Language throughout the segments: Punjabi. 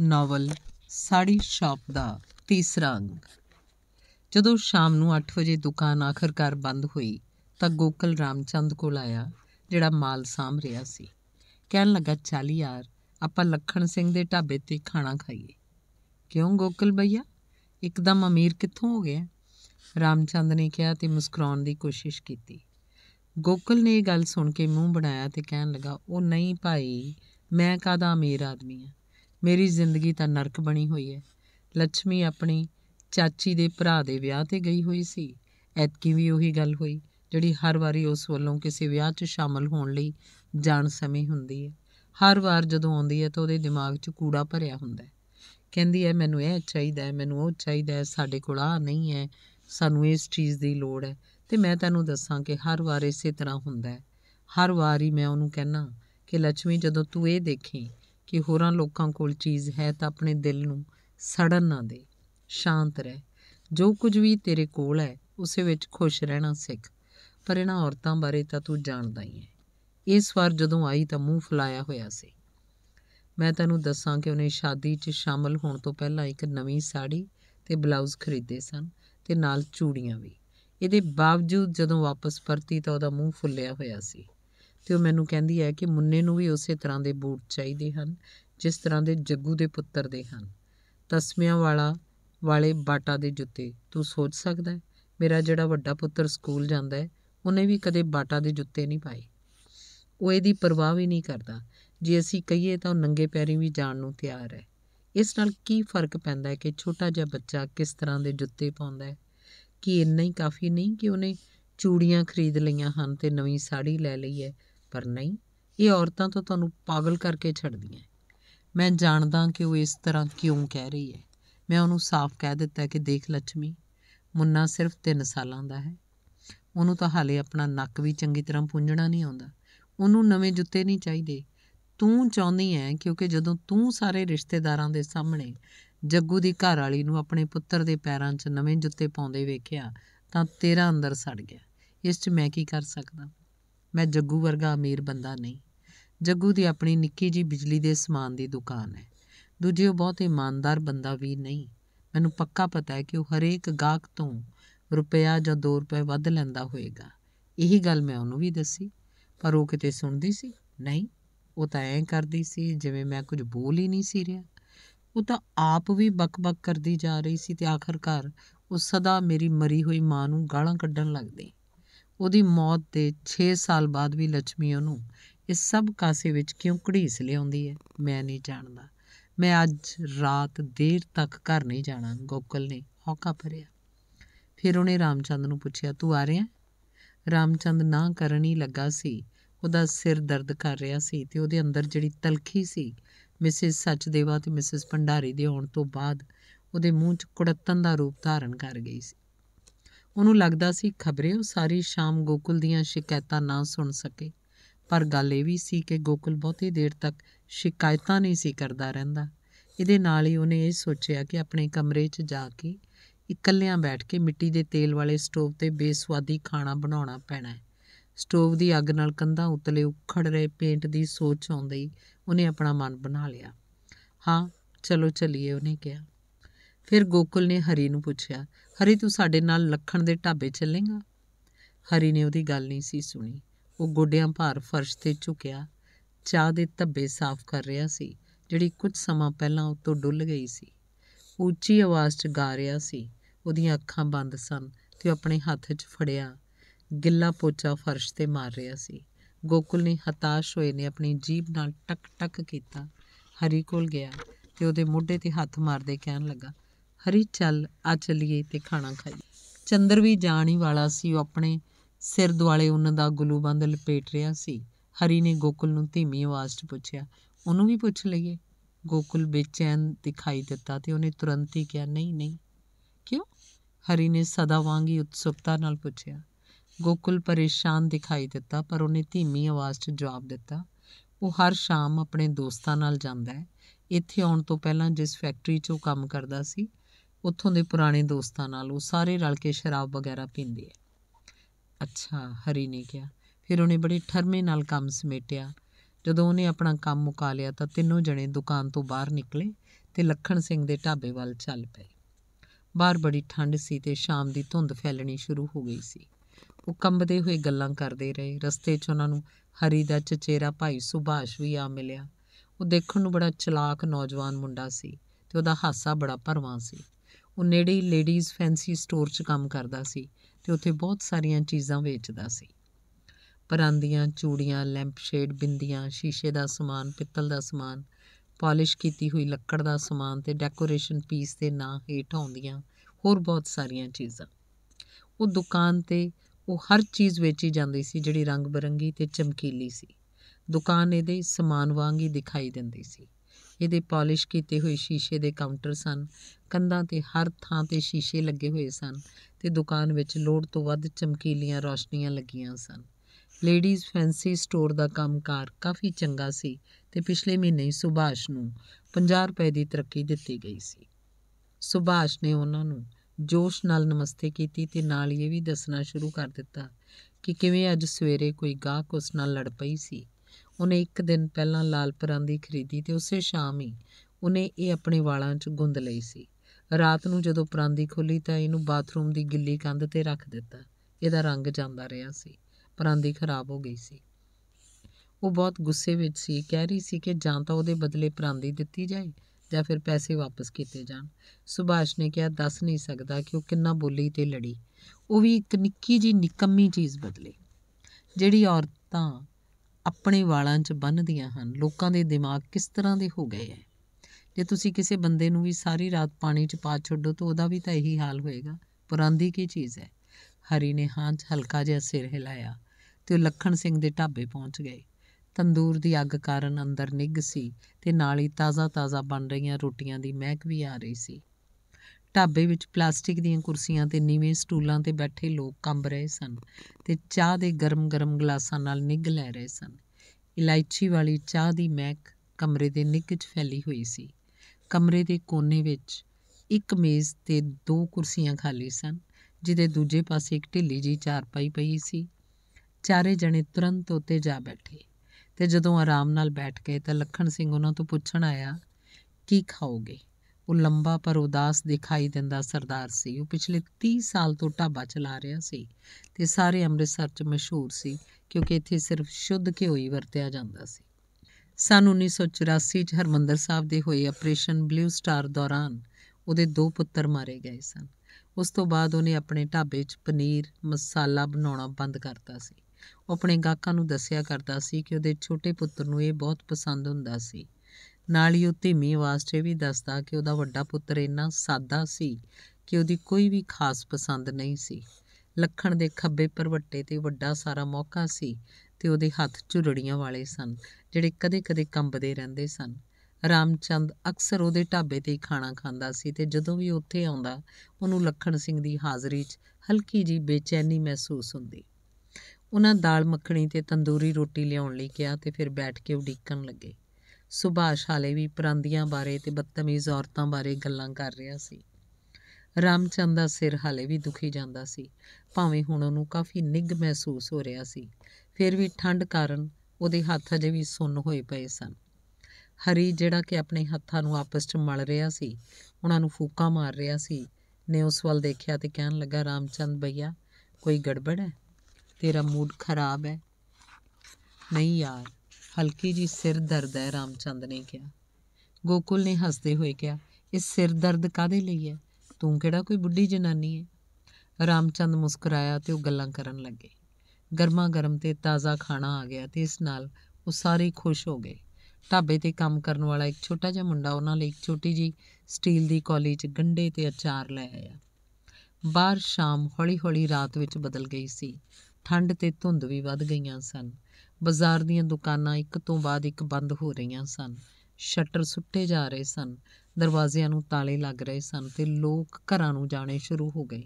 ਨੋਵਲ ਸਾੜੀ ਸ਼ਾਪ ਦਾ ਤੀਸਰਾ ਅੰਗ ਜਦੋਂ ਸ਼ਾਮ ਨੂੰ 8 ਵਜੇ ਦੁਕਾਨ ਆਖਰਕਾਰ ਬੰਦ ਹੋਈ ਤਾਂ ਗੋਕਲ ਰਾਮਚੰਦ ਕੋਲ ਆਇਆ ਜਿਹੜਾ ਮਾਲ ਸਾਂਭ ਰਿਹਾ ਸੀ ਕਹਿਣ ਲੱਗਾ ਚੱਲ ਯਾਰ ਆਪਾਂ ਲਖਣ ਸਿੰਘ ਦੇ ਢਾਬੇ ਤੇ ਖਾਣਾ ਖਾਈਏ ਕਿਉਂ ਗੋਕਲ ਭਈਆ ਇੱਕਦਮ ਅਮੀਰ ਕਿੱਥੋਂ ਹੋ ਗਿਆ ਰਾਮਚੰਦ ਨੇ ਕਿਹਾ ਤੇ ਮੁਸਕਰਾਉਣ ਦੀ ਕੋਸ਼ਿਸ਼ ਕੀਤੀ ਗੋਕਲ ਨੇ ਇਹ ਗੱਲ ਸੁਣ ਕੇ ਮੂੰਹ ਬਣਾਇਆ ਤੇ ਕਹਿਣ ਲੱਗਾ ਉਹ ਨਹੀਂ ਭਾਈ ਮੈਂ ਕਾਦਾ ਅਮੀਰ ਆਦਮੀ ਆ ਮੇਰੀ ਜ਼ਿੰਦਗੀ ਤਾਂ ਨਰਕ ਬਣੀ ਹੋਈ ਹੈ ਲక్ష్ਮੀ ਆਪਣੀ ਚਾਚੀ ਦੇ ਭਰਾ ਦੇ ਵਿਆਹ ਤੇ ਗਈ ਹੋਈ ਸੀ ਐਤਕੀ ਵੀ ਉਹੀ ਗੱਲ ਹੋਈ ਜਿਹੜੀ ਹਰ ਵਾਰੀ ਉਸ ਵੱਲੋਂ ਕਿਸੇ ਵਿਆਹ 'ਚ ਸ਼ਾਮਲ ਹੋਣ ਲਈ ਜਾਣ ਸਮੇਂ ਹੁੰਦੀ ਹੈ ਹਰ ਵਾਰ ਜਦੋਂ ਆਉਂਦੀ ਹੈ ਤਾਂ ਉਹਦੇ ਦਿਮਾਗ 'ਚ ਕੂੜਾ ਭਰਿਆ ਹੁੰਦਾ ਹੈ ਕਹਿੰਦੀ ਹੈ ਮੈਨੂੰ ਇਹ ਚਾਹੀਦਾ ਹੈ ਮੈਨੂੰ ਉਹ ਚਾਹੀਦਾ ਹੈ ਸਾਡੇ ਕੋਲ ਆ ਨਹੀਂ ਹੈ ਸਾਨੂੰ ਇਸ ਚੀਜ਼ ਦੀ ਲੋੜ ਹੈ ਤੇ ਮੈਂ ਤੁਹਾਨੂੰ ਦੱਸਾਂ ਕਿ ਹਰ ਵਾਰ ਇਸੇ ਤਰ੍ਹਾਂ ਹੁੰਦਾ ਹੈ ਹਰ ਵਾਰੀ ਮੈਂ ਉਹਨੂੰ ਕਹਿਣਾ ਕਿ ਲక్ష్ਮੀ ਜਦੋਂ ਤੂੰ ਇਹ ਦੇਖੀ ਕਿ ਹੋਰਾਂ ਲੋਕਾਂ ਕੋਲ ਚੀਜ਼ ਹੈ ਤਾਂ ਆਪਣੇ ਦਿਲ ਨੂੰ ਸੜਨ ਨਾ ਦੇ ਸ਼ਾਂਤ ਰਹਿ ਜੋ ਕੁਝ ਵੀ ਤੇਰੇ ਕੋਲ ਹੈ ਉਸੇ ਵਿੱਚ ਖੁਸ਼ ਰਹਿਣਾ ਸਿੱਖ ਪਰ ਇਹਨਾਂ ਔਰਤਾਂ ਬਾਰੇ ਤਾਂ ਤੂੰ ਜਾਣਦਾ ਹੀ ਹੈ ਇਸ ਵਾਰ ਜਦੋਂ ਆਈ ਤਾਂ ਮੂੰਹ ਫੁਲਾਇਆ ਹੋਇਆ ਸੀ ਮੈਂ ਤੈਨੂੰ ਦੱਸਾਂ ਕਿ ਉਹਨੇ ਸ਼ਾਦੀ 'ਚ ਸ਼ਾਮਲ ਹੋਣ ਤੋਂ ਪਹਿਲਾਂ ਇੱਕ ਨਵੀਂ ਸਾੜੀ ਤੇ ਬਲਾਊਜ਼ ਖਰੀਦੇ ਸਨ ਤੇ ਨਾਲ ਚੂੜੀਆਂ ਵੀ ਇਹਦੇ ਬਾਵਜੂਦ ਜਦੋਂ ਵਾਪਸ ਪਰਤੀ ਤਾਂ ਉਹਦਾ ਮੂੰਹ ਫੁੱਲਿਆ ਹੋਇਆ ਸੀ ਤੇ ਉਹ ਮੈਨੂੰ ਕਹਿੰਦੀ ਹੈ ਕਿ ਮੁੰਨੇ ਨੂੰ ਵੀ ਉਸੇ ਤਰ੍ਹਾਂ ਦੇ ਬੂਟ ਚਾਹੀਦੇ ਹਨ ਜਿਸ ਤਰ੍ਹਾਂ ਦੇ ਜੱਗੂ ਦੇ ਪੁੱਤਰ ਦੇ ਹਨ ਤਸਮੀਆਂ ਵਾਲਾ ਵਾਲੇ ਬਾਟਾ ਦੇ ਜੁੱਤੇ ਤੂੰ ਸੋਚ ਸਕਦਾ ਹੈ ਮੇਰਾ ਜਿਹੜਾ ਵੱਡਾ ਪੁੱਤਰ ਸਕੂਲ ਜਾਂਦਾ ਹੈ ਉਹਨੇ ਵੀ ਕਦੇ ਬਾਟਾ ਦੇ ਜੁੱਤੇ ਨਹੀਂ ਪਾਏ ਉਹ ਇਹਦੀ ਪਰਵਾਹ ਵੀ ਨਹੀਂ ਕਰਦਾ ਜੇ ਅਸੀਂ ਕਹੀਏ ਤਾਂ ਉਹ ਨੰਗੇ ਪੈਰੀ ਵੀ ਜਾਣ ਨੂੰ ਤਿਆਰ ਹੈ ਇਸ ਨਾਲ ਕੀ ਫਰਕ ਪੈਂਦਾ ਹੈ ਕਿ ਛੋਟਾ ਜਿਹਾ ਬੱਚਾ ਕਿਸ ਤਰ੍ਹਾਂ ਦੇ ਜੁੱਤੇ ਪਾਉਂਦਾ ਹੈ ਕਿ ਇੰਨਾ ਹੀ ਕਾਫੀ ਨਹੀਂ ਕਿ ਉਹਨੇ ਚੂੜੀਆਂ ਖਰੀਦ ਲਈਆਂ ਹਨ ਤੇ ਨਵੀਂ ਸਾੜੀ ਲੈ ਲਈ ਹੈ ਕਰਨਾ ਹੀ ਇਹ ਔਰਤਾਂ ਤਾਂ ਤੁਹਾਨੂੰ ਪਾਗਲ ਕਰਕੇ ਛੱਡਦੀਆਂ ਮੈਂ ਜਾਣਦਾ ਕਿ ਉਹ ਇਸ ਤਰ੍ਹਾਂ ਕਿਉਂ ਕਹਿ ਰਹੀ ਹੈ ਮੈਂ ਉਹਨੂੰ ਸਾਫ਼ ਕਹਿ ਦਿੱਤਾ ਕਿ ਦੇਖ ਲక్ష్ਮੀ ਮੁੰਨਾ ਸਿਰਫ 3 ਸਾਲਾਂ ਦਾ ਹੈ ਉਹਨੂੰ ਤਾਂ ਹਾਲੇ ਆਪਣਾ ਨੱਕ ਵੀ ਚੰਗੀ ਤਰ੍ਹਾਂ ਪੁੰਝਣਾ ਨਹੀਂ ਆਉਂਦਾ ਉਹਨੂੰ ਨਵੇਂ ਜੁੱਤੇ ਨਹੀਂ ਚਾਹੀਦੇ ਤੂੰ ਚਾਹੁੰਦੀ ਐ ਕਿਉਂਕਿ ਜਦੋਂ ਤੂੰ ਸਾਰੇ ਰਿਸ਼ਤੇਦਾਰਾਂ ਦੇ ਸਾਹਮਣੇ ਜੱਗੂ ਦੀ ਘਰ ਵਾਲੀ ਨੂੰ ਆਪਣੇ ਪੁੱਤਰ ਦੇ ਪੈਰਾਂ 'ਚ ਨਵੇਂ ਜੁੱਤੇ ਪਾਉਂਦੇ ਵੇਖਿਆ ਤਾਂ ਤੇਰਾ ਅੰਦਰ ਸੜ ਗਿਆ ਇਸ 'ਚ ਮੈਂ ਕੀ ਕਰ ਸਕਦਾ ਮੈਂ ਜੱਗੂ ਵਰਗਾ ਅਮੀਰ ਬੰਦਾ ਨਹੀਂ ਜੱਗੂ ਦੀ ਆਪਣੀ ਨਿੱਕੀ ਜੀ ਬਿਜਲੀ ਦੇ ਸਮਾਨ ਦੀ ਦੁਕਾਨ ਹੈ ਦੂਜੇ ਉਹ ਬਹੁਤ ਇਮਾਨਦਾਰ ਬੰਦਾ ਵੀ ਨਹੀਂ ਮੈਨੂੰ ਪੱਕਾ ਪਤਾ ਹੈ ਕਿ ਉਹ ਹਰੇਕ ਗਾਹਕ ਤੋਂ ਰੁਪਇਆ ਜਾਂ 2 ਰੁਪਏ ਵੱਧ ਲੈਂਦਾ ਹੋਵੇਗਾ ਇਹੀ ਗੱਲ ਮੈਂ ਉਹਨੂੰ ਵੀ ਦੱਸੀ ਪਰ ਉਹ ਕਿਤੇ ਸੁਣਦੀ ਸੀ ਨਹੀਂ ਉਹ ਤਾਂ ਐਂ ਕਰਦੀ ਸੀ ਜਿਵੇਂ ਮੈਂ ਕੁਝ ਬੋਲ ਹੀ ਨਹੀਂ ਸੀ ਰਿਹਾ ਉਹ ਤਾਂ ਆਪ ਵੀ ਬਕਬਕ ਕਰਦੀ ਜਾ ਰਹੀ ਸੀ ਤੇ ਆਖਰਕਾਰ ਉਹ ਸਦਾ ਮੇਰੀ ਮਰੀ ਹੋਈ ਮਾਂ ਨੂੰ ਗਾਲਾਂ ਕੱਢਣ ਲੱਗਦੀ ਉਹਦੀ ਮੌਤ ਦੇ 6 ਸਾਲ ਬਾਅਦ ਵੀ ਲక్ష్ਮੀ ਉਹਨੂੰ ਇਸ ਸਭ ਕਾਸੇ ਵਿੱਚ ਕਿਉਂ ਘੜੀਸ ਲਿਆਉਂਦੀ ਹੈ ਮੈਂ ਨਹੀਂ ਜਾਣਦਾ ਮੈਂ ਅੱਜ ਰਾਤ ਦੇਰ ਤੱਕ ਘਰ ਨਹੀਂ ਜਾਣਾ ਗੋਕਲ ਨੇ ਹੌਕਾ ਭਰਿਆ ਫਿਰ ਉਹਨੇ ਰਾਮਚੰਦ ਨੂੰ ਪੁੱਛਿਆ ਤੂੰ ਆ ਰਿਹਾ ਰਾਮਚੰਦ ਨਾ ਕਰਨ ਹੀ ਲੱਗਾ ਸੀ ਉਹਦਾ ਸਿਰ ਦਰਦ ਕਰ ਰਿਹਾ ਸੀ ਤੇ ਉਹਦੇ ਅੰਦਰ ਜਿਹੜੀ ਤਲਖੀ ਸੀ ਮਿਸਿਸ ਸੱਚਦੇਵਾ ਤੇ ਮਿਸਿਸ ਭੰਡਾਰੀ ਦੇ ਆਉਣ ਤੋਂ ਬਾਅਦ ਉਹਦੇ ਮੂੰਹ 'ਚ ਕੁੜੱਤਨ ਦਾ ਰੂਪ ਧਾਰਨ ਕਰ ਗਈ ਸੀ ਉਹਨੂੰ ਲੱਗਦਾ ਸੀ ਖਬਰੇ ਉਹ ਸਾਰੀ ਸ਼ਾਮ ਗੋਕੁਲ ਦੀਆਂ ਸ਼ਿਕਾਇਤਾਂ ਨਾ ਸੁਣ ਸਕੇ ਪਰ ਗੱਲ ਇਹ ਵੀ ਸੀ ਕਿ ਗੋਕੁਲ ਬਹੁਤੀ ਦੇਰ ਤੱਕ ਸ਼ਿਕਾਇਤਾਂ ਨਹੀਂ ਸੀ ਕਰਦਾ ਰਹਿੰਦਾ ਇਹਦੇ ਨਾਲ ਹੀ ਉਹਨੇ ਇਹ ਸੋਚਿਆ ਕਿ ਆਪਣੇ ਕਮਰੇ 'ਚ ਜਾ ਕੇ ਇਕੱਲਿਆਂ ਬੈਠ ਕੇ ਮਿੱਟੀ ਦੇ ਤੇਲ ਵਾਲੇ ਸਟੋਵ ਤੇ ਬੇਸਵਾਦੀ ਖਾਣਾ ਬਣਾਉਣਾ ਪੈਣਾ ਹੈ ਸਟੋਵ ਦੀ ਅੱਗ ਨਾਲ ਕੰਧਾਂ ਉਤਲੇ ਉਖੜ ਰਹੇ ਪੇਂਟ ਦੀ ਸੋਚ ਆਉਂਦੀ ਉਹਨੇ ਆਪਣਾ ਮਨ ਬਣਾ ਲਿਆ ਹਾਂ ਚਲੋ ਚਲੀਏ ਉਹਨੇ ਕਿਹਾ ਫਿਰ ਗੋਕੁਲ ਨੇ ਹਰੀ ਨੂੰ ਪੁੱਛਿਆ ਹਰੀ ਤੂੰ ਸਾਡੇ ਨਾਲ ਲੱਖਣ ਦੇ ਢਾਬੇ ਚੱਲੇਗਾ ਹਰੀ ਨੇ ਉਹਦੀ ਗੱਲ ਨਹੀਂ ਸੀ ਸੁਣੀ ਉਹ ਗੋਡਿਆਂ ਭਾਰ ਫਰਸ਼ ਤੇ ਝੁਕਿਆ ਚਾਹ ਦੇ ਧੱਬੇ ਸਾਫ਼ ਕਰ ਰਿਹਾ ਸੀ ਜਿਹੜੀ ਕੁਝ ਸਮਾਂ ਪਹਿਲਾਂ ਉਤੋਂ ਡੁੱਲ ਗਈ ਸੀ ਉੱਚੀ ਆਵਾਜ਼ 'ਚ ਗਾ ਰਿਹਾ ਸੀ ਉਹਦੀਆਂ ਅੱਖਾਂ ਬੰਦ ਸਨ ਤੇ ਆਪਣੇ ਹੱਥ 'ਚ ਫੜਿਆ ਗਿੱਲਾ ਪੋਚਾ ਫਰਸ਼ ਤੇ ਮਾਰ ਰਿਹਾ ਸੀ ਗੋਕੁਲ ਨੇ ਹਤਾਸ਼ ਹੋਏ ਨੇ ਆਪਣੀ ਜੀਭ ਨਾਲ ਟਕ ਟਕ ਕੀਤਾ ਹਰੀ ਕੋਲ ਗਿਆ ਤੇ ਉਹਦੇ ਮੋਢੇ ਤੇ ਹੱਥ ਮਾਰਦੇ ਕਹਿਣ ਲੱਗਾ ਹਰੀ ਚੱਲ ਆ ਚੱਲੀਏ ਤੇ ਖਾਣਾ ਖਾਈਏ ਚੰਦਰ ਵੀ ਜਾਣ ਹੀ ਵਾਲਾ ਸੀ ਉਹ ਆਪਣੇ ਸਿਰ ਦੁਆਲੇ ਉਹਨਾਂ ਦਾ ਗਲੂਬੰਦ ਲਪੇਟ ਰਿਹਾ ਸੀ ਹਰੀ ਨੇ ਗੋਕੁਲ ਨੂੰ ਧੀਮੀ ਆਵਾਜ਼ 'ਚ ਪੁੱਛਿਆ ਉਹਨੂੰ ਵੀ ਪੁੱਛ ਲਈਏ ਗੋਕੁਲ ਬੇਚੈਨ ਦਿਖਾਈ ਦਿੱਤਾ ਤੇ ਉਹਨੇ ਤੁਰੰਤ ਹੀ ਕਿਹਾ ਨਹੀਂ ਨਹੀਂ ਕਿਉਂ ਹਰੀ ਨੇ ਸਦਾ ਵਾਂਗ ਹੀ ਉਤਸੁਕਤਾ ਨਾਲ ਪੁੱਛਿਆ ਗੋਕੁਲ ਪਰੇਸ਼ਾਨ ਦਿਖਾਈ ਦਿੱਤਾ ਪਰ ਉਹਨੇ ਧੀਮੀ ਆਵਾਜ਼ 'ਚ ਜਵਾਬ ਦਿੱਤਾ ਉਹ ਹਰ ਸ਼ਾਮ ਆਪਣੇ ਦੋਸਤਾਂ ਨਾਲ ਜਾਂਦਾ ਹੈ ਇੱਥੇ ਆਉਣ ਤੋਂ ਪਹਿਲਾਂ ਜਿਸ ਫੈਕਟਰੀ 'ਚ ਉਹ ਕੰਮ ਕਰਦਾ ਸੀ ਉੱਥੋਂ ਦੇ ਪੁਰਾਣੇ ਦੋਸਤਾਂ ਨਾਲ ਉਹ ਸਾਰੇ ਰਲ ਕੇ ਸ਼ਰਾਬ ਵਗੈਰਾ ਪੀਂਦੇ ਆ ਅੱਛਾ ਹਰੀ ਨੇ ਕਿਹਾ ਫਿਰ ਉਹਨੇ ਬੜੇ ਠਰਮੇ ਨਾਲ ਕੰਮ ਸਮੇਟਿਆ ਜਦੋਂ ਉਹਨੇ ਆਪਣਾ ਕੰਮ ਮੁਕਾ ਲਿਆ ਤਾਂ ਤਿੰਨੋਂ ਜਣੇ ਦੁਕਾਨ ਤੋਂ ਬਾਹਰ ਨਿਕਲੇ ਤੇ ਲਖਣ ਸਿੰਘ ਦੇ ਢਾਬੇ ਵੱਲ ਚੱਲ ਪਏ ਬਾਹਰ ਬੜੀ ਠੰਡ ਸੀ ਤੇ ਸ਼ਾਮ ਦੀ ਧੁੰਦ ਫੈਲਣੀ ਸ਼ੁਰੂ ਹੋ ਗਈ ਸੀ ਉਹ ਕੰਬਦੇ ਹੋਏ ਗੱਲਾਂ ਕਰਦੇ ਰਹੇ ਰਸਤੇ 'ਚ ਉਹਨਾਂ ਨੂੰ ਹਰੀ ਦਾ ਚਚੇਰਾ ਭਾਈ ਸੁਭਾਸ਼ ਵੀ ਆ ਮਿਲਿਆ ਉਹ ਦੇਖਣ ਨੂੰ ਬੜਾ ਚਲਾਕ ਨੌਜਵਾਨ ਮੁੰਡਾ ਸੀ ਤੇ ਉਹਦਾ ਹਾਸਾ ਬੜਾ ਭਰਵਾਂ ਸੀ ਉਹ ਨੇੜੇ ਹੀ ਲੇਡੀਜ਼ ਫੈਂਸੀ ਸਟੋਰ 'ਚ ਕੰਮ ਕਰਦਾ ਸੀ ਤੇ ਉੱਥੇ ਬਹੁਤ ਸਾਰੀਆਂ ਚੀਜ਼ਾਂ ਵੇਚਦਾ ਸੀ ਪਰਾਂਦੀਆਂ ਚੂੜੀਆਂ ਲੈਂਪ ਸ਼ੇਡ ਬਿੰਦੀਆਂ ਸ਼ੀਸ਼ੇ ਦਾ ਸਮਾਨ ਪਿੱਤਲ ਦਾ ਸਮਾਨ ਪਾਲਿਸ਼ ਕੀਤੀ ਹੋਈ ਲੱਕੜ ਦਾ ਸਮਾਨ ਤੇ ਡੈਕੋਰੇਸ਼ਨ ਪੀਸ ਦੇ ਨਾਂ ਹੇਠ ਆਉਂਦੀਆਂ ਹੋਰ ਬਹੁਤ ਸਾਰੀਆਂ ਚੀਜ਼ਾਂ ਉਹ ਦੁਕਾਨ ਤੇ ਉਹ ਹਰ ਚੀਜ਼ ਵੇਚੀ ਜਾਂਦੀ ਸੀ ਜਿਹੜੀ ਰੰਗ ਬਰੰਗੀ ਤੇ ਚਮਕੀਲੀ ਸੀ ਦੁਕਾਨ ਇਹਦੇ ਸਮਾਨ ਵਾਂਗ ਹੀ ਦਿਖਾਈ ਦਿੰਦੀ ਸੀ ਇਹਦੇ ਪਾਲਿਸ਼ ਕੀਤੇ ਹੋਏ ਸ਼ੀਸ਼ੇ ਦੇ ਕਾਊਂਟਰ ਸਨ ਕੰਧਾਂ ਤੇ ਹਰ ਥਾਂ ਤੇ ਸ਼ੀਸ਼ੇ ਲੱਗੇ ਹੋਏ ਸਨ ਤੇ ਦੁਕਾਨ ਵਿੱਚ ਲੋੜ ਤੋਂ ਵੱਧ ਚਮਕੀਲੀਆਂ ਰੌਸ਼ਨੀਆਂ ਲੱਗੀਆਂ ਸਨ ਲੇਡੀਜ਼ ਫੈਂਸੀ ਸਟੋਰ ਦਾ ਕੰਮਕਾਰ ਕਾਫੀ ਚੰਗਾ ਸੀ ਤੇ ਪਿਛਲੇ ਮਹੀਨੇ ਸੁਭਾਸ਼ ਨੂੰ 50 ਰੁਪਏ ਦੀ ਤਰੱਕੀ ਦਿੱਤੀ ਗਈ ਸੀ ਸੁਭਾਸ਼ ਨੇ ਉਹਨਾਂ ਨੂੰ ਜੋਸ਼ ਨਾਲ ਨਮਸਤੇ ਕੀਤੀ ਤੇ ਨਾਲ ਇਹ ਵੀ ਦੱਸਣਾ ਸ਼ੁਰੂ ਕਰ ਦਿੱਤਾ ਕਿ ਕਿਵੇਂ ਅੱਜ ਸਵੇਰੇ ਕੋਈ ਗਾਹਕ ਉਸ ਨਾਲ ਲੜ ਪਈ ਸੀ ਉਹਨੇ ਇੱਕ ਦਿਨ ਪਹਿਲਾਂ ਲਾਲ ਪਰਾਂਦੀ ਖਰੀਦੀ ਤੇ ਉਸੇ ਸ਼ਾਮ ਹੀ ਉਹਨੇ ਇਹ ਆਪਣੇ ਵਾਲਾਂ 'ਚ ਗੁੰਦ ਲਈ ਸੀ ਰਾਤ ਨੂੰ ਜਦੋਂ ਪਰਾਂਦੀ ਖੋਲੀ ਤਾਂ ਇਹਨੂੰ ਬਾਥਰੂਮ ਦੀ ਗਿੱਲੀ ਕੰਧ ਤੇ ਰੱਖ ਦਿੱਤਾ ਇਹਦਾ ਰੰਗ ਜਾਂਦਾ ਰਿਹਾ ਸੀ ਪਰਾਂਦੀ ਖਰਾਬ ਹੋ ਗਈ ਸੀ ਉਹ ਬਹੁਤ ਗੁੱਸੇ ਵਿੱਚ ਸੀ ਕਹਿ ਰਹੀ ਸੀ ਕਿ ਜਾਂ ਤਾਂ ਉਹਦੇ ਬਦਲੇ ਪਰਾਂਦੀ ਦਿੱਤੀ ਜਾਏ ਜਾਂ ਫਿਰ ਪੈਸੇ ਵਾਪਸ ਕੀਤੇ ਜਾਣ ਸੁਭਾਸ਼ ਨੇ ਕਿਹਾ ਦੱਸ ਨਹੀਂ ਸਕਦਾ ਕਿ ਉਹ ਕਿੰਨਾ ਬੋਲੀ ਤੇ ਲੜੀ ਉਹ ਵੀ ਇੱਕ ਨਿੱਕੀ ਜੀ ਨਿਕੰਮੀ ਚੀਜ਼ ਬਦਲੇ ਜਿਹੜੀ ਔਰਤਾਂ ਆਪਣੇ ਵਾਲਾਂ 'ਚ ਬੰਨ੍ਹਦੀਆਂ ਹਨ ਲੋਕਾਂ ਦੇ ਦਿਮਾਗ ਕਿਸ ਤਰ੍ਹਾਂ ਦੇ ਹੋ ਗਏ ਐ ਜੇ ਤੁਸੀਂ ਕਿਸੇ ਬੰਦੇ ਨੂੰ ਵੀ ਸਾਰੀ ਰਾਤ ਪਾਣੀ 'ਚ ਪਾ ਛੱਡੋ ਤਾਂ ਉਹਦਾ ਵੀ ਤਾਂ ਇਹੀ ਹਾਲ ਹੋਏਗਾ ਪੁਰਾਂਦੀ ਕੀ ਚੀਜ਼ ਐ ਹਰੀ ਨੇ ਹਾਂ 'ਚ ਹਲਕਾ ਜਿਹਾ ਸਿਰ ਹਿਲਾਇਆ ਤੇ ਉਹ ਲਖਣ ਸਿੰਘ ਦੇ ਢਾਬੇ ਪਹੁੰਚ ਗਏ ਤੰਦੂਰ ਦੀ ਅੱਗ ਕਾਰਨ ਅੰਦਰ ਨਿੱਗ ਸੀ ਤੇ ਨਾਲ ਹੀ ਤਾਜ਼ਾ-ਤਾਜ਼ਾ ਬਣ ਰਹੀਆਂ ਰੋਟੀਆਂ ਦੀ ਮਹਿਕ ਵੀ ਆ ਰਹੀ ਸੀ ਢਾਬੇ ਵਿੱਚ ਪਲਾਸਟਿਕ ਦੀਆਂ ਕੁਰਸੀਆਂ ਤੇ ਨੀਵੇਂ ਸਟੂਲਾਂ ਤੇ ਬੈਠੇ ਲੋਕ ਕੰਬ ਰਹੇ ਸਨ ਤੇ ਚਾਹ ਦੇ ਗਰਮ-ਗਰਮ ਗਲਾਸਾਂ ਨਾਲ ਨਿੱਘ ਲੈ ਰਹੇ ਸਨ ਇਲਾਇਚੀ ਵਾਲੀ ਚਾਹ ਦੀ ਮਹਿਕ ਕਮਰੇ ਦੇ ਨਿੱਘ 'ਚ ਫੈਲੀ ਹੋਈ ਸੀ ਕਮਰੇ ਦੇ ਕੋਨੇ ਵਿੱਚ ਇੱਕ ਮੇਜ਼ ਤੇ ਦੋ ਕੁਰਸੀਆਂ ਖਾਲੀ ਸਨ ਜਿਹਦੇ ਦੂਜੇ ਪਾਸੇ ਇੱਕ ਢਿੱਲੀ ਜੀ ਚਾਰਪਾਈ ਪਈ ਸੀ ਚਾਰੇ ਜਣੇ ਤੁਰੰਤ ਉੱਤੇ ਜਾ ਬੈਠੇ ਤੇ ਜਦੋਂ ਆਰਾਮ ਨਾਲ ਬੈਠ ਗਏ ਤਾਂ ਲਖਣ ਸਿੰਘ ਉਹਨਾਂ ਤੋਂ ਪੁੱਛਣ ਆਇਆ ਕੀ ਖਾਓਗੇ ਉਹ ਲੰਬਾ ਪਰ ਉਦਾਸ ਦਿਖਾਈ ਦਿੰਦਾ ਸਰਦਾਰ ਸੀ ਉਹ ਪਿਛਲੇ 30 ਸਾਲ ਤੋਂ ਢਾਬਾ ਚਲਾ ਰਿਹਾ ਸੀ ਤੇ ਸਾਰੇ ਅੰਮ੍ਰਿਤਸਰ 'ਚ ਮਸ਼ਹੂਰ ਸੀ ਕਿਉਂਕਿ ਇੱਥੇ ਸਿਰਫ ਸ਼ੁੱਧ ਘਿਓ ਹੀ ਵਰਤਿਆ ਜਾਂਦਾ ਸੀ ਸਨ 1984 'ਚ ਹਰਮੰਦਰ ਸਾਹਿਬ ਦੇ ਹੋਏ ਆਪਰੇਸ਼ਨ ਬਲੂ ਸਟਾਰ ਦੌਰਾਨ ਉਹਦੇ ਦੋ ਪੁੱਤਰ ਮਾਰੇ ਗਏ ਸਨ ਉਸ ਤੋਂ ਬਾਅਦ ਉਹਨੇ ਆਪਣੇ ਢਾਬੇ 'ਚ ਪਨੀਰ ਮਸਾਲਾ ਬਣਾਉਣਾ ਬੰਦ ਕਰਤਾ ਸੀ ਉਹ ਆਪਣੇ ਗਾਹਕਾਂ ਨੂੰ ਦੱਸਿਆ ਕਰਦਾ ਸੀ ਕਿ ਉਹਦੇ ਛੋਟੇ ਪੁੱਤਰ ਨੂੰ ਇਹ ਬਹੁਤ ਪਸੰਦ ਹੁੰਦਾ ਸੀ ਨਾਲ ਹੀ ਉਹ ਧੀਮੀ ਆਵਾਜ਼ 'ਚ ਵੀ ਦੱਸਦਾ ਕਿ ਉਹਦਾ ਵੱਡਾ ਪੁੱਤਰ ਇੰਨਾ ਸਾਦਾ ਸੀ ਕਿ ਉਹਦੀ ਕੋਈ ਵੀ ਖਾਸ ਪਸੰਦ ਨਹੀਂ ਸੀ ਲੱਖਣ ਦੇ ਖੱਬੇ ਪਰਵੱਟੇ ਤੇ ਵੱਡਾ ਸਾਰਾ ਮੌਕਾ ਸੀ ਤੇ ਉਹਦੇ ਹੱਥ ਝੁਰੜੀਆਂ ਵਾਲੇ ਸਨ ਜਿਹੜੇ ਕਦੇ-ਕਦੇ ਕੰਬਦੇ ਰਹਿੰਦੇ ਸਨ ਰਾਮਚੰਦ ਅਕਸਰ ਉਹਦੇ ਢਾਬੇ ਤੇ ਖਾਣਾ ਖਾਂਦਾ ਸੀ ਤੇ ਜਦੋਂ ਵੀ ਉੱਥੇ ਆਉਂਦਾ ਉਹਨੂੰ ਲੱਖਣ ਸਿੰਘ ਦੀ ਹਾਜ਼ਰੀ 'ਚ ਹਲਕੀ ਜੀ ਬੇਚੈਨੀ ਮਹਿਸੂਸ ਹੁੰਦੀ ਉਹਨਾਂ ਦਾਲ ਮੱਖਣੀ ਤੇ ਤੰਦੂਰੀ ਰੋਟੀ ਲਿਆਉਣ ਲਈ ਕਿਹਾ ਤੇ ਫਿਰ ਬੈਠ ਕੇ ਉਡੀਕਣ ਲੱਗੇ ਸੁਭਾਸ਼ ਹਾਲੇ ਵੀ ਪਰਾਂਦੀਆਂ ਬਾਰੇ ਤੇ ਬਦਤਮੀਜ਼ ਔਰਤਾਂ ਬਾਰੇ ਗੱਲਾਂ ਕਰ ਰਿਹਾ ਸੀ ਰਾਮਚੰਦ ਦਾ ਸਿਰ ਹਾਲੇ ਵੀ ਦੁਖੀ ਜਾਂਦਾ ਸੀ ਭਾਵੇਂ ਹੁਣ ਉਹਨੂੰ ਕਾਫੀ ਨਿੱਘ ਮਹਿਸੂਸ ਹੋ ਰਿਹਾ ਸੀ ਫਿਰ ਵੀ ਠੰਡ ਕਾਰਨ ਉਹਦੇ ਹੱਥ ਅਜੇ ਵੀ ਸੁੰਨ ਹੋਏ ਪਏ ਸਨ ਹਰੀ ਜਿਹੜਾ ਕਿ ਆਪਣੇ ਹੱਥਾਂ ਨੂੰ ਆਪਸ 'ਚ ਮਲ ਰਿਹਾ ਸੀ ਉਹਨਾਂ ਨੂੰ ਫੂਕਾਂ ਮਾਰ ਰਿਹਾ ਸੀ ਨੇ ਉਸ ਵੱਲ ਦੇਖਿਆ ਤੇ ਕਹਿਣ ਲੱਗਾ ਰਾਮਚੰਦ ਭਈਆ ਕੋਈ ਗੜਬੜ ਹੈ ਤੇਰਾ ਮੂਡ ਖਰਾਬ ਹੈ ਨਹੀਂ ਯਾਰ ਹਲਕੀ ਜੀ ਸਿਰ ਦਰਦ ਹੈ ਰਾਮਚੰਦ ਨੇ ਕਿਹਾ ਗੋਕੁਲ ਨੇ ਹੱਸਦੇ ਹੋਏ ਕਿਹਾ ਇਹ ਸਿਰ ਦਰਦ ਕਾਦੇ ਲਈ ਹੈ ਤੂੰ ਕਿਹੜਾ ਕੋਈ ਬੁੱਢੀ ਜਨਾਨੀ ਹੈ ਰਾਮਚੰਦ ਮੁਸਕਰਾਇਆ ਤੇ ਉਹ ਗੱਲਾਂ ਕਰਨ ਲੱਗੇ ਗਰਮਾ ਗਰਮ ਤੇ ਤਾਜ਼ਾ ਖਾਣਾ ਆ ਗਿਆ ਤੇ ਇਸ ਨਾਲ ਉਹ ਸਾਰੇ ਖੁਸ਼ ਹੋ ਗਏ ਢਾਬੇ ਤੇ ਕੰਮ ਕਰਨ ਵਾਲਾ ਇੱਕ ਛੋਟਾ ਜਿਹਾ ਮੁੰਡਾ ਉਹਨਾਂ ਲਈ ਇੱਕ ਛੋਟੀ ਜੀ ਸਟੀਲ ਦੀ ਕੋਲੀ 'ਚ ਗੰਡੇ ਤੇ ਅਚਾਰ ਲੈ ਆਇਆ ਬਾਹਰ ਸ਼ਾਮ ਹੌਲੀ-ਹੌਲੀ ਰਾਤ ਵਿੱਚ ਬਦਲ ਗਈ ਸੀ ਠੰਡ ਤੇ ਧੁੰਦ ਵੀ ਵੱਧ ਗਈਆਂ ਸਨ ਬਾਜ਼ਾਰ ਦੀਆਂ ਦੁਕਾਨਾਂ ਇੱਕ ਤੋਂ ਬਾਅਦ ਇੱਕ ਬੰਦ ਹੋ ਰਹੀਆਂ ਸਨ ਸ਼ਟਰ ਸੁੱਟੇ ਜਾ ਰਹੇ ਸਨ ਦਰਵਾਜ਼ਿਆਂ ਨੂੰ ਤਾਲੇ ਲੱਗ ਰਹੇ ਸਨ ਤੇ ਲੋਕ ਘਰਾਂ ਨੂੰ ਜਾਣੇ ਸ਼ੁਰੂ ਹੋ ਗਏ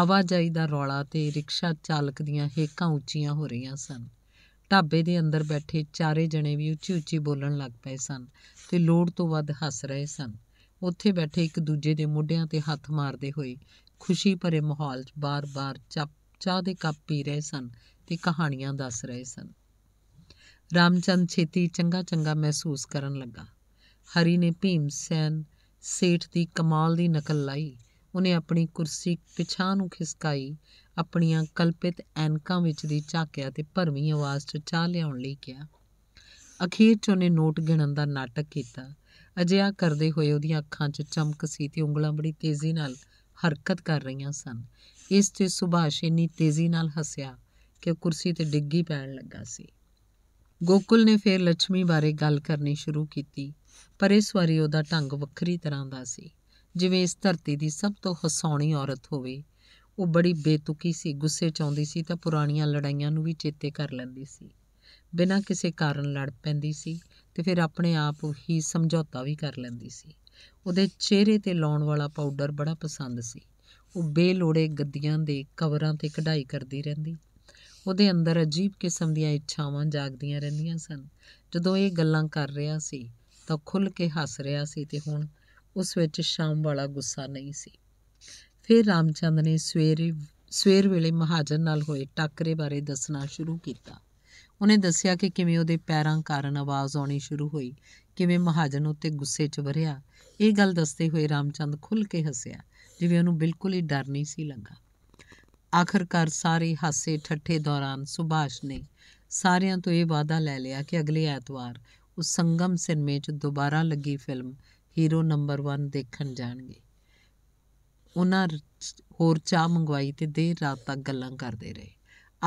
ਆਵਾਜਾਈ ਦਾ ਰੌਲਾ ਤੇ ਰਿਕਸ਼ਾ ਚਾਲਕ ਦੀਆਂ ਹੇਕਾਂ ਉੱਚੀਆਂ ਹੋ ਰਹੀਆਂ ਸਨ ਢਾਬੇ ਦੇ ਅੰਦਰ ਬੈਠੇ ਚਾਰੇ ਜਣੇ ਵੀ ਉੱਚੀ-ਉੱਚੀ ਬੋਲਣ ਲੱਗ ਪਏ ਸਨ ਤੇ ਲੋੜ ਤੋਂ ਵੱਧ ਹੱਸ ਰਹੇ ਸਨ ਉੱਥੇ ਬੈਠੇ ਇੱਕ ਦੂਜੇ ਦੇ ਮੋਢਿਆਂ ਤੇ ਹੱਥ ਮਾਰਦੇ ਹੋਏ ਖੁਸ਼ੀ ਭਰੇ ਮਾਹੌਲ 'ਚ ਬਾਰ-ਬਾਰ ਚੱਪ ਚਾਹ ਦੇ ਕੱਪ ਪੀ ਰਹੇ ਸਨ ਤੇ ਕਹਾਣੀਆਂ ਦੱਸ ਰਹੇ ਸਨ ਰਾਮਚੰਦ ਛੇਤੀ ਚੰਗਾ ਚੰਗਾ ਮਹਿਸੂਸ ਕਰਨ ਲੱਗਾ ਹਰੀ ਨੇ ਭੀਮ ਸੈਨ ਸੇਠ ਦੀ ਕਮਾਲ ਦੀ ਨਕਲ ਲਾਈ ਉਹਨੇ ਆਪਣੀ ਕੁਰਸੀ ਪਿਛਾਂ ਨੂੰ ਖਿਸਕਾਈ ਆਪਣੀਆਂ ਕਲਪਿਤ ਐਨਕਾਂ ਵਿੱਚ ਦੀ ਝਾਕਿਆ ਤੇ ਭਰਵੀਂ ਆਵਾਜ਼ 'ਚ ਚਾਹ ਲਿਆਉਣ ਲਈ ਕਿਹਾ ਅਖੀਰ 'ਚ ਉਹਨੇ ਨੋਟ ਗਿਣਨ ਦਾ ਨਾਟਕ ਕੀਤਾ ਅਜਿਹਾ ਕਰਦੇ ਹੋਏ ਉਹਦੀਆਂ ਅੱਖਾਂ 'ਚ ਚਮਕ ਸੀ ਤੇ ਉਂਗਲਾਂ ਬੜੀ ਤੇਜ਼ੀ ਨਾਲ ਹਰਕਤ ਕਰ ਰਹੀਆਂ ਸਨ ਇਸ ਤੇ ਸੁਭਾਸ਼ ਇੰਨੀ ਤੇਜ਼ੀ ਨਾਲ ਹੱਸਿਆ ਕਿ ਕੁਰਸੀ ਤੇ ਡਿੱਗੀ ਪੈਣ ਲੱਗਾ ਸੀ ਗੋਕੁਲ ਨੇ ਫਿਰ ਲక్ష్ਮੀ ਬਾਰੇ ਗੱਲ ਕਰਨੀ ਸ਼ੁਰੂ ਕੀਤੀ ਪਰ ਇਸ ਵਾਰੀ ਉਹਦਾ ਢੰਗ ਵੱਖਰੀ ਤਰ੍ਹਾਂ ਦਾ ਸੀ ਜਿਵੇਂ ਇਸ ਧਰਤੀ ਦੀ ਸਭ ਤੋਂ ਹਸਾਉਣੀ ਔਰਤ ਹੋਵੇ ਉਹ ਬੜੀ ਬੇਤੁਕੀ ਸੀ ਗੁੱਸੇ 'ਚ ਆਉਂਦੀ ਸੀ ਤਾਂ ਪੁਰਾਣੀਆਂ ਲੜਾਈਆਂ ਨੂੰ ਵੀ ਚੇਤੇ ਕਰ ਲੈਂਦੀ ਸੀ ਬਿਨਾਂ ਕਿਸੇ ਕਾਰਨ ਲੜ ਪੈਂਦੀ ਸੀ ਤੇ ਫਿਰ ਆਪਣੇ ਆਪ ਹੀ ਸਮਝੌਤਾ ਵੀ ਕਰ ਲੈਂਦੀ ਸੀ ਉਹਦੇ ਚਿਹਰੇ ਤੇ ਲਾਉਣ ਵਾਲਾ ਪਾਊਡਰ ਬੜਾ ਪਸੰਦ ਸੀ ਉਹ ਬੇਲੋੜੇ ਗੱਦੀਆਂ ਦੇ ਕਵਰਾਂ ਤੇ ਕਢਾਈ ਕਰਦੀ ਰਹਿੰਦੀ ਉਹਦੇ ਅੰਦਰ ਅਜੀਬ ਕਿਸਮ ਦੀਆਂ ਇੱਛਾਵਾਂ ਜਾਗਦੀਆਂ ਰਹਿੰਦੀਆਂ ਸਨ ਜਦੋਂ ਇਹ ਗੱਲਾਂ ਕਰ ਰਿਹਾ ਸੀ ਤਾਂ ਖੁੱਲ੍ਹ ਕੇ ਹੱਸ ਰਿਹਾ ਸੀ ਤੇ ਹੁਣ ਉਸ ਵਿੱਚ ਸ਼ਾਮ ਵਾਲਾ ਗੁੱਸਾ ਨਹੀਂ ਸੀ ਫਿਰ ਰਾਮਚੰਦ ਨੇ ਸਵੇਰੇ ਸਵੇਰ ਵੇਲੇ ਮਹਾਜਨ ਨਾਲ ਹੋਏ ਟੱਕਰੇ ਬਾਰੇ ਦੱਸਣਾ ਸ਼ੁਰੂ ਕੀਤਾ ਉਹਨੇ ਦੱਸਿਆ ਕਿ ਕਿਵੇਂ ਉਹਦੇ ਪੈਰਾਂ ਕਾਰਨ ਆਵਾਜ਼ ਆਉਣੀ ਸ਼ੁਰੂ ਹੋਈ ਕਿਵੇਂ ਮਹਾਜਨ ਉੱਤੇ ਗੁੱਸੇ 'ਚ ਵਰਿਆ ਇਹ ਗੱਲ ਦੱਸਦੇ ਹੋਏ ਰਾਮਚੰਦ ਖੁੱਲ ਕੇ ਹੱਸਿਆ ਜਿਵੇਂ ਉਹਨੂੰ ਬਿਲਕੁਲ ਹੀ ਡਰ ਨਹੀਂ ਸੀ ਲੱਗਾ ਆਖਰਕਾਰ ਸਾਰੇ ਹਾਸੇ ਠੱਠੇ ਦੌਰਾਨ ਸੁਭਾਸ਼ ਨੇ ਸਾਰਿਆਂ ਤੋਂ ਇਹ ਵਾਅਦਾ ਲੈ ਲਿਆ ਕਿ ਅਗਲੇ ਐਤਵਾਰ ਉਹ ਸੰਗਮ ਸਿਨੇਮੇ 'ਚ ਦੁਬਾਰਾ ਲੱਗੀ ਫਿਲਮ ਹੀਰੋ ਨੰਬਰ 1 ਦੇਖਣ ਜਾਣਗੇ ਉਹਨਾਂ ਹੋਰ ਚਾਹ ਮੰਗਵਾਈ ਤੇ ਦੇਰ ਰਾਤ ਤੱਕ ਗੱਲਾਂ ਕਰਦੇ ਰਹੇ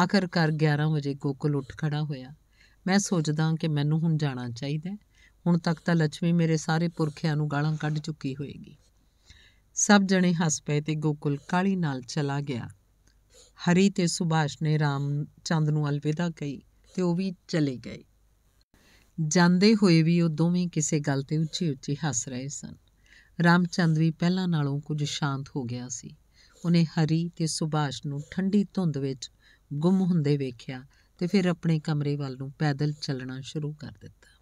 ਆਖਰਕਾਰ 11 ਵਜੇ ਕੋਕਲ ਉੱਠ ਖੜਾ ਹੋਇਆ ਮੈਂ ਸੋਚਦਾ ਕਿ ਮੈਨੂੰ ਹੁਣ ਜਾਣਾ ਚਾਹੀਦਾ ਹੁਣ ਤੱਕ ਤਾਂ ਲక్ష్ਮੀ ਮੇਰੇ ਸਾਰੇ ਪੁਰਖਿਆਂ ਨੂੰ ਗਾਲਾਂ ਕੱਢ ਚੁੱਕੀ ਹੋਏਗੀ ਸਭ ਜਣੇ ਹੱਸ ਪਏ ਤੇ ਗੋਕੁਲ ਕਾਲੀ ਨਾਲ ਚਲਾ ਗਿਆ ਹਰੀ ਤੇ ਸੁਭਾਸ਼ ਨੇ ਰਾਮ ਚੰਦ ਨੂੰ ਅਲਵਿਦਾ ਕਹੀ ਤੇ ਉਹ ਵੀ ਚਲੇ ਗਏ ਜਾਂਦੇ ਹੋਏ ਵੀ ਉਹ ਦੋਵੇਂ ਕਿਸੇ ਗੱਲ ਤੇ ਉੱਚੀ-ਉੱਚੀ ਹੱਸ ਰਹੇ ਸਨ ਰਾਮ ਚੰਦ ਵੀ ਪਹਿਲਾਂ ਨਾਲੋਂ ਕੁਝ ਸ਼ਾਂਤ ਹੋ ਗਿਆ ਸੀ ਉਹਨੇ ਹਰੀ ਤੇ ਸੁਭਾਸ਼ ਨੂੰ ਠੰਡੀ ਧੁੰਦ ਵਿੱਚ ਗੁੰਮ ਹੁੰਦੇ ਵੇਖਿਆ ਤੇ ਫਿਰ ਆਪਣੇ ਕਮਰੇ ਵੱਲ ਨੂੰ ਪੈਦਲ ਚੱਲਣਾ ਸ਼ੁਰੂ ਕਰ ਦਿੱਤਾ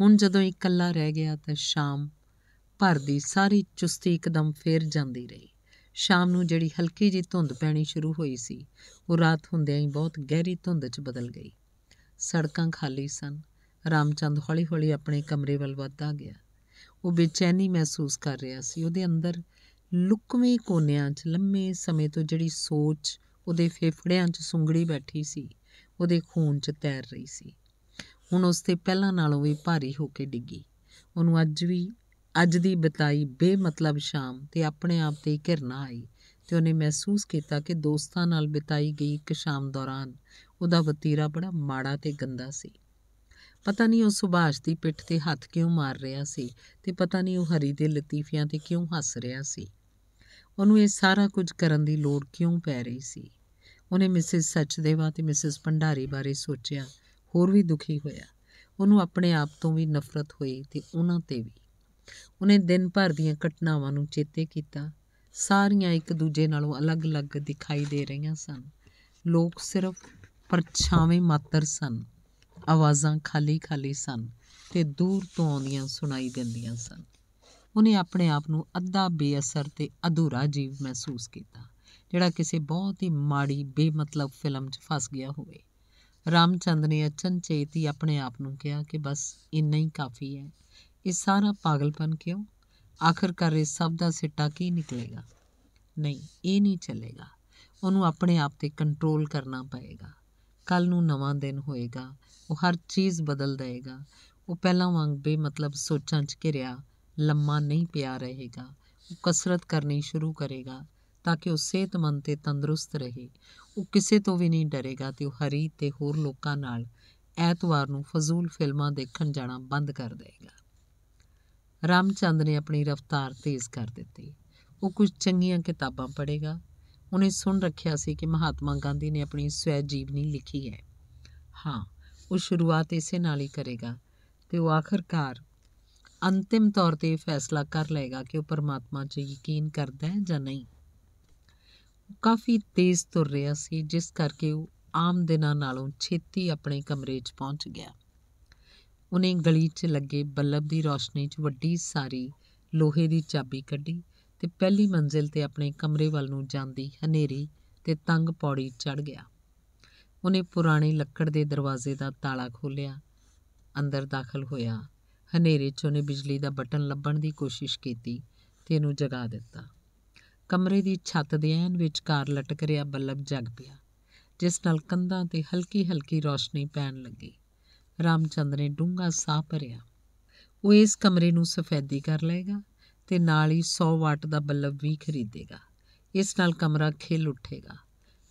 ਹੁਣ ਜਦੋਂ ਇਕੱਲਾ ਰਹਿ ਗਿਆ ਤਾਂ ਸ਼ਾਮ ਭਰ ਦੀ ਸਾਰੀ ਚੁਸਤੀ ਇੱਕਦਮ ਫੇਰ ਜਾਂਦੀ ਰਹੀ ਸ਼ਾਮ ਨੂੰ ਜਿਹੜੀ ਹਲਕੀ ਜੀ ਧੁੰਦ ਪੈਣੀ ਸ਼ੁਰੂ ਹੋਈ ਸੀ ਉਹ ਰਾਤ ਹੁੰਦਿਆਂ ਹੀ ਬਹੁਤ ਗਹਿਰੀ ਧੁੰਦ 'ਚ ਬਦਲ ਗਈ ਸੜਕਾਂ ਖਾਲੀ ਸਨ ਰਾਮਚੰਦ ਹੌਲੀ-ਹੌਲੀ ਆਪਣੇ ਕਮਰੇ ਵੱਲ ਵੱਧਦਾ ਗਿਆ ਉਹ ਬੇਚੈਨੀ ਮਹਿਸੂਸ ਕਰ ਰਿਹਾ ਸੀ ਉਹਦੇ ਅੰਦਰ ਲੁਕਵੇਂ ਕੋਨਿਆਂ 'ਚ ਲੰਮੇ ਸਮੇਂ ਤੋਂ ਜਿਹੜੀ ਸੋਚ ਉਹਦੇ ਫੇਫੜਿਆਂ 'ਚ ਸੁੰਗੜੀ ਬੈਠੀ ਸੀ ਉਹਦੇ ਖੂਨ 'ਚ ਤੈਰ ਰਹੀ ਸੀ ਹੁਣ ਉਸ ਤੇ ਪਹਿਲਾਂ ਨਾਲੋਂ ਵੀ ਭਾਰੀ ਹੋ ਕੇ ਡਿੱਗੀ ਉਹਨੂੰ ਅੱਜ ਵੀ ਅੱਜ ਦੀ ਬਿਤਾਈ ਬੇਮਤਲਬ ਸ਼ਾਮ 'ਤੇ ਆਪਣੇ ਆਪ 'ਤੇ ਘਿਰਨਾ ਆਈ ਤੇ ਉਹਨੇ ਮਹਿਸੂਸ ਕੀਤਾ ਕਿ ਦੋਸਤਾਂ ਨਾਲ ਬਿਤਾਈ ਗਈ ਇੱਕ ਸ਼ਾਮ ਦੌਰਾਨ ਉਹਦਾ ਵਤੀਰਾ ਬੜਾ ਮਾੜਾ ਤੇ ਗੰਦਾ ਸੀ ਪਤਾ ਨਹੀਂ ਉਹ ਸੁਭਾਸ਼ ਦੀ ਪਿੱਠ ਤੇ ਹੱਥ ਕਿਉਂ ਮਾਰ ਰਿਹਾ ਸੀ ਤੇ ਪਤਾ ਨਹੀਂ ਉਹ ਹਰੀ ਦੇ ਲਤੀਫੀਆਂ ਤੇ ਕਿਉਂ ਹੱਸ ਰਿਹਾ ਸੀ ਉਹਨੂੰ ਇਹ ਸਾਰਾ ਕੁਝ ਕਰਨ ਦੀ ਲੋੜ ਕਿਉਂ ਪੈ ਰਹੀ ਸੀ ਉਹਨੇ ਮਿਸਿਸ ਸੱਚਦੇਵਾ ਤੇ ਮਿਸਿਸ ਭੰਡਾਰੀ ਬਾਰੇ ਸੋਚਿਆ ਹੋਰ ਵੀ ਦੁਖੀ ਹੋਇਆ ਉਹਨੂੰ ਆਪਣੇ ਆਪ ਤੋਂ ਵੀ ਨਫ਼ਰਤ ਹੋਈ ਤੇ ਉਹਨਾਂ ਤੇ ਵੀ ਉਹਨੇ ਦਿਨ ਭਰ ਦੀਆਂ ਘਟਨਾਵਾਂ ਨੂੰ ਚੇਤੇ ਕੀਤਾ ਸਾਰੀਆਂ ਇੱਕ ਦੂਜੇ ਨਾਲੋਂ ਅਲੱਗ-ਅਲੱਗ ਦਿਖਾਈ ਦੇ ਰਹੀਆਂ ਸਨ ਲੋਕ ਸਿਰਫ ਪਰਛਾਵੇਂ ਮਾਤਰ ਸਨ ਆਵਾਜ਼ਾਂ ਖਾਲੀ-ਖਾਲੀ ਸਨ ਤੇ ਦੂਰ ਤੋਂ ਆਉਂਦੀਆਂ ਸੁਣਾਈ ਦਿੰਦੀਆਂ ਸਨ ਉਹਨੇ ਆਪਣੇ ਆਪ ਨੂੰ ਅੱਧਾ ਬੇਅਸਰ ਤੇ ਅਧੂਰਾ ਜੀਵ ਮਹਿਸੂਸ ਕੀਤਾ ਜਿਹੜਾ ਕਿਸੇ ਬਹੁਤ ਹੀ ਮਾੜੀ ਬੇਮਤਲਬ ਫਿਲਮ 'ਚ ਫਸ ਗਿਆ ਹੋਵੇ ਰਾਮਚੰਦ ਨੇ ਅਚਨਚੇਤ ਹੀ ਆਪਣੇ ਆਪ ਨੂੰ ਕਿਹਾ ਕਿ ਬਸ ਇੰਨਾ ਹੀ ਕਾਫੀ ਹੈ ਇਹ ਸਾਰਾ ਪਾਗਲਪਨ ਕਿਉਂ ਆਖਰਕਾਰ ਇਹ ਸਭ ਦਾ ਸਿੱਟਾ ਕੀ ਨਿਕਲੇਗਾ ਨਹੀਂ ਇਹ ਨਹੀਂ ਚੱਲੇਗਾ ਉਹਨੂੰ ਆਪਣੇ ਆਪ ਤੇ ਕੰਟਰੋਲ ਕਰਨਾ ਪਏਗਾ ਕੱਲ ਨੂੰ ਨਵਾਂ ਦਿਨ ਹੋਏਗਾ ਉਹ ਹਰ ਚੀਜ਼ ਬਦਲ ਦੇਗਾ ਉਹ ਪਹਿਲਾਂ ਵਾਂਗ ਬੇਮਤਲਬ ਸੋਚਾਂ 'ਚ ਘਿਰਿਆ ਲੰਮਾ ਨਹੀਂ ਪਿਆ ਰਹੇਗਾ ਉਹ ਕਸਰਤ ਕਰਨੀ ਸ਼ੁਰੂ ਕਰੇਗਾ ਤਾਂ ਕਿ ਉਹ ਸਿਹਤਮੰਦ ਤੇ ਤੰਦਰੁਸਤ ਰਹੇ ਉਹ ਕਿਸੇ ਤੋਂ ਵੀ ਨਹੀਂ ਡਰੇਗਾ ਤੇ ਉਹ ਹਰੀ ਤੇ ਹੋਰ ਲੋਕਾਂ ਨਾਲ ਐਤਵਾਰ ਨੂੰ ਫਜ਼ੂਲ ਫਿਲਮਾਂ ਦੇਖਣ ਜਾਣਾ ਬੰਦ ਕਰ ਦੇਗਾ ਰਾਮਚੰਦ ਨੇ ਆਪਣੀ ਰਫ਼ਤਾਰ ਤੇਜ਼ ਕਰ ਦਿੱਤੀ ਉਹ ਕੁਝ ਚੰਗੀਆਂ ਕਿਤਾਬਾਂ ਪੜ੍ਹੇਗਾ ਉਹਨੇ ਸੁਣ ਰੱਖਿਆ ਸੀ ਕਿ ਮਹਾਤਮਾ ਗਾਂਧੀ ਨੇ ਆਪਣੀ ਸਵੈ ਜੀਵਨੀ ਲਿਖੀ ਹੈ ਹਾਂ ਉਹ ਸ਼ੁਰੂਆਤ ਇਸੇ ਨਾਲ ਹੀ ਕਰੇਗਾ ਤੇ ਉਹ ਆਖਰਕਾਰ ਅੰਤਿਮ ਤੌਰ ਤੇ ਫੈਸਲਾ ਕਰ ਲਏਗਾ ਕਿ ਉਹ ਪਰਮਾਤਮਾ 'ਚ ਯਕੀਨ ਕਰਦਾ ਹੈ ਜਾਂ ਨਹੀਂ ਕਾਫੀ ਤੇਜ਼ ਤੁਰ ਰਿਹਾ ਸੀ ਜਿਸ ਕਰਕੇ ਉਹ ਆਮ ਦਿਨਾਂ ਨਾਲੋਂ ਛੇਤੀ ਆਪਣੇ ਕਮਰੇ 'ਚ ਪਹੁੰਚ ਗਿਆ ਉਹਨੇ ਗਲੀ 'ਚ ਲੱਗੇ ਬੱਲਬ ਦੀ ਰੌਸ਼ਨੀ 'ਚ ਵੱਡੀ ਸਾਰੀ ਲੋਹੇ ਦੀ ਚਾਬੀ ਕੱਢੀ ਤੇ ਪਹਿਲੀ ਮੰਜ਼ਿਲ ਤੇ ਆਪਣੇ ਕਮਰੇ ਵੱਲ ਨੂੰ ਜਾਂਦੀ ਹਨੇਰੀ ਤੇ ਤੰਗ ਪੌੜੀ ਚੜ ਗਿਆ ਉਹਨੇ ਪੁਰਾਣੇ ਲੱਕੜ ਦੇ ਦਰਵਾਜ਼ੇ ਦਾ ਤਾਲਾ ਖੋਲ੍ਹਿਆ ਅੰਦਰ ਦਾਖਲ ਹੋਇਆ ਹਨੇਰੇ 'ਚ ਉਹਨੇ ਬਿਜਲੀ ਦਾ ਬਟਨ ਲੱਭਣ ਦੀ ਕੋਸ਼ਿਸ਼ ਕੀਤੀ ਤੇ ਇਹਨੂੰ ਜਗਾ ਦਿੱਤਾ ਕਮਰੇ ਦੀ ਛੱਤ ਦੇ ਐਨ ਵਿਚਕਾਰ ਲਟਕ ਰਿਹਾ ਬੱਲਬ ਜਗ ਪਿਆ ਜਿਸ ਨਾਲ ਕੰਧਾਂ ਤੇ ਹਲਕੀ-ਹਲਕੀ ਰੌਸ਼ਨੀ ਪੈਣ ਲੱਗੀ ਰਾਮਚੰਦ ਨੇ ਡੂੰਘਾ ਸਾਹ ਭਰਿਆ ਉਹ ਇਸ ਕਮਰੇ ਨੂੰ ਸਫੈਦੀ ਕਰ ਲਏਗਾ ਤੇ ਨਾਲ ਹੀ 100 ਵਾਟ ਦਾ ਬੱਲਬ ਵੀ ਖਰੀਦੇਗਾ ਇਸ ਨਾਲ ਕਮਰਾ ਖਿਲ ਉੱਠੇਗਾ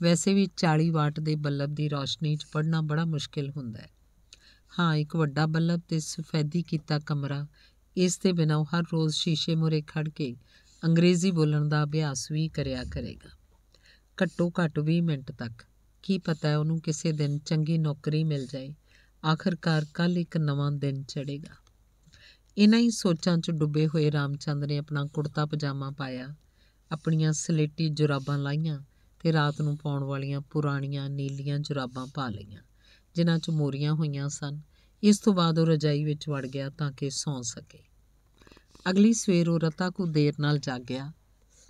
ਵੈਸੇ ਵੀ 40 ਵਾਟ ਦੇ ਬੱਲਬ ਦੀ ਰੋਸ਼ਨੀ 'ਚ ਪੜਨਾ ਬੜਾ ਮੁਸ਼ਕਿਲ ਹੁੰਦਾ ਹੈ ਹਾਂ ਇੱਕ ਵੱਡਾ ਬੱਲਬ ਤੇ ਸਫੈਦੀ ਕੀਤਾ ਕਮਰਾ ਇਸ ਤੇ ਬਿਨਾਂ ਉਹ ਹਰ ਰੋਜ਼ ਸ਼ੀਸ਼ੇ ਮੂਰੇ ਖੜ ਕੇ ਅੰਗਰੇਜ਼ੀ ਬੋਲਣ ਦਾ ਅਭਿਆਸ ਵੀ ਕਰਿਆ ਕਰੇਗਾ ਘੱਟੋ ਘੱਟ 20 ਮਿੰਟ ਤੱਕ ਕੀ ਪਤਾ ਉਹਨੂੰ ਕਿਸੇ ਦਿਨ ਚੰਗੀ ਨੌਕਰੀ ਮਿਲ ਜਾਏ ਆਖਰਕਾਰ ਕੱਲ ਇੱਕ ਨਵਾਂ ਦਿਨ ਚੜੇਗਾ ਇਨ੍ਹਾਂ ਹੀ ਸੋਚਾਂ 'ਚ ਡੁੱਬੇ ਹੋਏ ਰਾਮਚੰਦ ਨੇ ਆਪਣਾ ਕੁੜਤਾ ਪਜਾਮਾ ਪਾਇਆ ਆਪਣੀਆਂ ਸਲੇਟੀ ਜੁਰਾਬਾਂ ਲਾਈਆਂ ਤੇ ਰਾਤ ਨੂੰ ਪਾਉਣ ਵਾਲੀਆਂ ਪੁਰਾਣੀਆਂ ਨੀਲੀਆਂ ਜੁਰਾਬਾਂ ਪਾ ਲਈਆਂ ਜਿਨ੍ਹਾਂ 'ਚ ਮੋਰੀਆਂ ਹੋਈਆਂ ਸਨ ਇਸ ਤੋਂ ਬਾਅਦ ਉਹ ਰਜਾਈ ਵਿੱਚ ਵੜ ਗਿਆ ਤਾਂ ਕਿ ਸੌਂ ਸਕੇ ਅਗਲੀ ਸਵੇਰ ਉਹ ਰਤਾ ਕੋ ਦੇਰ ਨਾਲ ਜਾਗਿਆ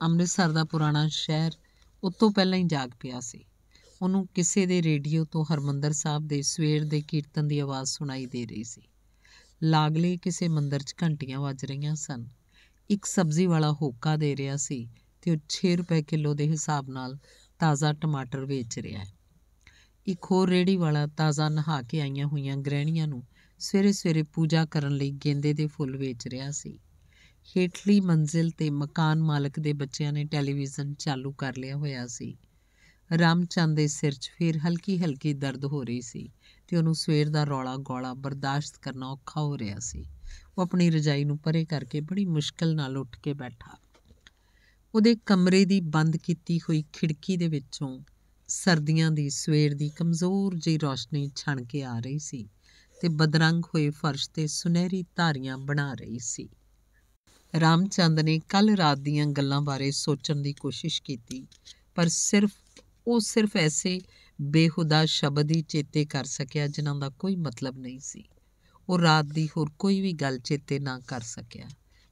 ਅੰਮ੍ਰਿਤਸਰ ਦਾ ਪੁਰਾਣਾ ਸ਼ਹਿਰ ਉਤੋਂ ਪਹਿਲਾਂ ਹੀ ਜਾਗ ਪਿਆ ਸੀ ਉਹਨੂੰ ਕਿਸੇ ਦੇ ਰੇਡੀਓ ਤੋਂ ਹਰਮੰਦਰ ਸਾਹਿਬ ਦੇ ਸਵੇਰ ਦੇ ਕੀਰਤਨ ਦੀ ਆਵਾਜ਼ ਸੁਣਾਈ ਦੇ ਰਹੀ ਸੀ ਲਾਗਲੇ ਕਿਸੇ ਮੰਦਰ 'ਚ ਘੰਟੀਆਂ ਵੱਜ ਰਹੀਆਂ ਸਨ ਇੱਕ ਸਬਜ਼ੀ ਵਾਲਾ ਹੋਕਾ ਦੇ ਰਿਹਾ ਸੀ ਤੇ ਉਹ 6 ਰੁਪਏ ਕਿਲੋ ਦੇ ਹਿਸਾਬ ਨਾਲ ਤਾਜ਼ਾ ਟਮਾਟਰ ਵੇਚ ਰਿਹਾ ਹੈ ਇੱਕ ਹੋਰ ਰੇੜੀ ਵਾਲਾ ਤਾਜ਼ਾ ਨਹਾ ਕੇ ਆਈਆਂ ਹੋਈਆਂ ਗ੍ਰਹਿਣੀਆਂ ਨੂੰ ਸਵੇਰੇ-ਸਵੇਰੇ ਪੂਜਾ ਕਰਨ ਲਈ ਗੇਂਦੇ ਦੇ ਫੁੱਲ ਵੇਚ ਰਿਹਾ ਸੀ ਹੇਠਲੀ ਮੰਜ਼ਿਲ ਤੇ ਮਕਾਨ ਮਾਲਕ ਦੇ ਬੱਚਿਆਂ ਨੇ ਟੈਲੀਵਿਜ਼ਨ ਚਾਲੂ ਕਰ ਲਿਆ ਹੋਇਆ ਸੀ ਰਾਮਚੰਦ ਦੇ ਸਿਰ 'ਚ ਫੇਰ ਹਲਕੀ ਹਲਕੀ ਦਰਦ ਹੋ ਰਹੀ ਸੀ ਤੇ ਉਹਨੂੰ ਸਵੇਰ ਦਾ ਰੌਲਾ ਗੋਲਾ ਬਰਦਾਸ਼ਤ ਕਰਨਾ ਔਖਾ ਹੋ ਰਿਹਾ ਸੀ ਉਹ ਆਪਣੀ ਰਜਾਈ ਨੂੰ ਪਰੇ ਕਰਕੇ ਬੜੀ ਮੁਸ਼ਕਲ ਨਾਲ ਉੱਠ ਕੇ ਬੈਠਾ ਉਹਦੇ ਕਮਰੇ ਦੀ ਬੰਦ ਕੀਤੀ ਹੋਈ ਖਿੜਕੀ ਦੇ ਵਿੱਚੋਂ ਸਰਦੀਆਂ ਦੀ ਸਵੇਰ ਦੀ ਕਮਜ਼ੋਰ ਜਿਹੀ ਰੋਸ਼ਨੀ ਛਣ ਕੇ ਆ ਰਹੀ ਸੀ ਤੇ ਬਦਰੰਗ ਹੋਏ ਫਰਸ਼ ਤੇ ਸੁਨਹਿਰੀ ਧਾਰੀਆਂ ਬਣਾ ਰਹੀ ਸੀ ਰਾਮਚੰਦ ਨੇ ਕੱਲ ਰਾਤ ਦੀਆਂ ਗੱਲਾਂ ਬਾਰੇ ਸੋਚਣ ਦੀ ਕੋਸ਼ਿਸ਼ ਕੀਤੀ ਪਰ ਸਿਰਫ ਉਹ ਸਿਰਫ ਐਸੇ ਬੇਹੁਦਾ ਸ਼ਬਦ ਹੀ ਚੇਤੇ ਕਰ ਸਕਿਆ ਜਿਨ੍ਹਾਂ ਦਾ ਕੋਈ ਮਤਲਬ ਨਹੀਂ ਸੀ ਉਹ ਰਾਤ ਦੀ ਹੋਰ ਕੋਈ ਵੀ ਗੱਲ ਚੇਤੇ ਨਾ ਕਰ ਸਕਿਆ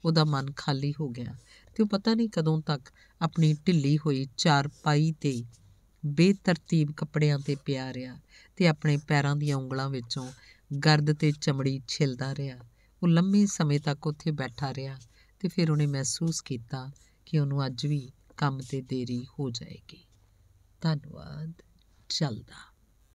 ਉਹਦਾ ਮਨ ਖਾਲੀ ਹੋ ਗਿਆ ਤੇ ਉਹ ਪਤਾ ਨਹੀਂ ਕਦੋਂ ਤੱਕ ਆਪਣੀ ਢਿੱਲੀ ਹੋਈ ਚਾਰਪਾਈ ਤੇ ਬੇਤਰਤੀਬ ਕੱਪੜਿਆਂ ਤੇ ਪਿਆ ਰਿਹਾ ਤੇ ਆਪਣੇ ਪੈਰਾਂ ਦੀਆਂ ਉਂਗਲਾਂ ਵਿੱਚੋਂ ਗਰਦ ਤੇ ਚਮੜੀ ਛਿਲਦਾ ਰਿਹਾ ਉਹ ਲੰਮੇ ਸਮੇਂ ਤੱਕ ਉੱਥੇ ਬੈਠਾ ਰਿਹਾ ਤੇ ਫਿਰ ਉਹਨੇ ਮਹਿਸੂਸ ਕੀਤਾ ਕਿ ਉਹਨੂੰ ਅੱਜ ਵੀ ਕੰਮ ਤੇ ਦੇਰੀ ਹੋ ਜਾਏਗੀ ਧੰਨਵਾਦ ਚੱਲਦਾ